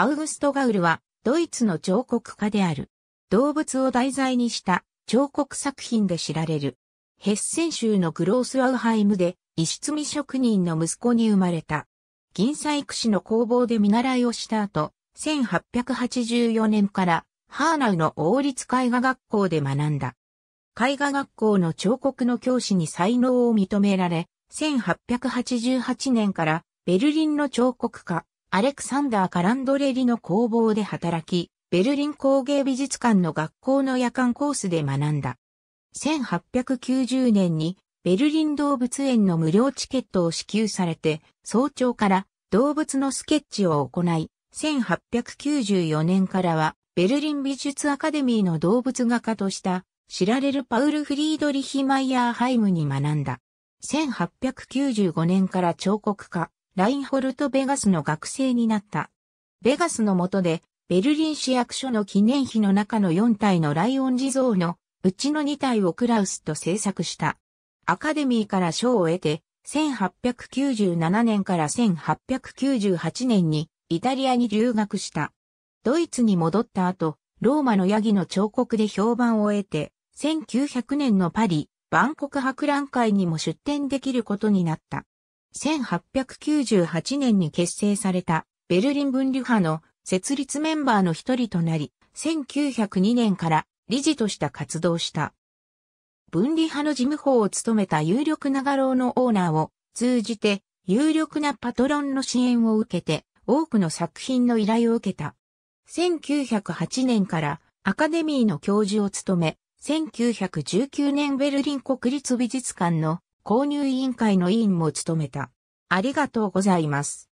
アウグスト・ガウルは、ドイツの彫刻家である。動物を題材にした彫刻作品で知られる。ヘッセン州のグロースアウハイムで、石積み職人の息子に生まれた。銀細工師の工房で見習いをした後、1884年からハーナウの王立絵画学校で学んだ。絵画学校の彫刻の教師に才能を認められ、1888年からベルリンの彫刻家、アレクサンダー・カランドレリの工房で働き、ベルリン工芸美術館の学校の夜間コースで学んだ。1890年にベルリン動物園の無料チケットを支給されて、早朝から動物のスケッチを行い、1894年からはベルリン美術アカデミーの動物画家とした知られるパウル・フリードリヒ・マイヤーハイムに学んだ。1895年から彫刻家、ラインホルト・ベガスの学生になった。ベガスの下で、ベルリン市役所の記念碑の中の4体のライオン地蔵のうちの2体をクラウスと制作した。アカデミーから賞を得て、1897年から1898年にイタリアに留学した。ドイツに戻った後、ローマのヤギの彫刻で評判を得て、1900年のパリ、万国博覧会にも出展できることになった。1898年に結成されたベルリン分離派の設立メンバーの一人となり、1902年から理事とした活動した。分離派の事務法を務めた有力長老のオーナーを通じて有力なパトロンの支援を受けて多くの作品の依頼を受けた。1908年からアカデミーの教授を務め、1919年ベルリン国立美術館の購入委員会の委員も務めた。ありがとうございます。